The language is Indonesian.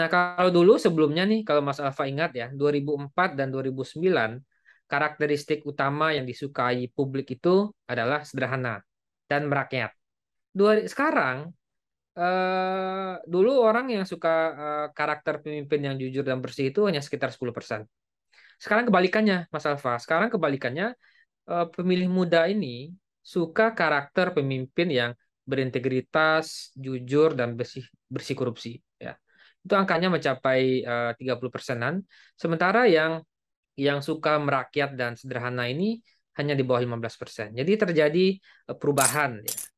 Nah, kalau dulu sebelumnya nih, kalau Mas Alfa ingat ya, 2004 dan 2009, karakteristik utama yang disukai publik itu adalah sederhana dan merakyat. sekarang, eh, dulu orang yang suka eh, karakter pemimpin yang jujur dan bersih itu hanya sekitar 10%. Sekarang kebalikannya, Mas Alfa. Sekarang kebalikannya, eh, pemilih muda ini suka karakter pemimpin yang berintegritas, jujur, dan bersih, bersih korupsi. Ya itu angkanya mencapai eh, tiga puluh persenan. Sementara yang yang suka merakyat dan sederhana ini hanya di bawah 15 persen. Jadi terjadi eh, perubahan. Ya